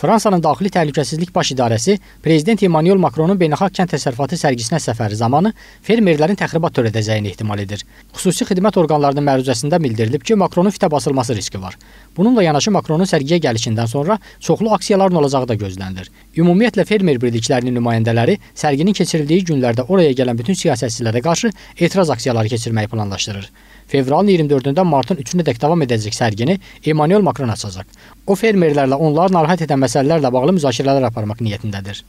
Fransanın Daxili Təhlükəsizlik Baş İdarəsi prezident Emmanuel Makronun beynəlxalq kənd təsərrüfatı sərgisinə səfəri zamanı fermerlərin təxribat törədəcəyini ehtimal edir. Xüsusi xidmət orqanlarının məruzəsində bildirilib ki, Makronun fitə basılması riski var. Bununla yanaşı Makronun sərgiyə gəlişindən sonra çoxlu aksiyaların olacağı da gözlənilir. Ümumiyyətlə fermer birliklərinin nümayəndələri sərginin keçirildiyi günlərdə oraya gələn bütün siyasətçilərə qarşı etiraz aksiyaları keçirməyi planlaşdırır fevralın 24-də martın 3-nə dək davam edəcək sərgini Emmanuel Makron açacaq. O fermerlərlə onları narahat edən məsələlərlə bağlı müzakirələr aparmaq niyyətindədir.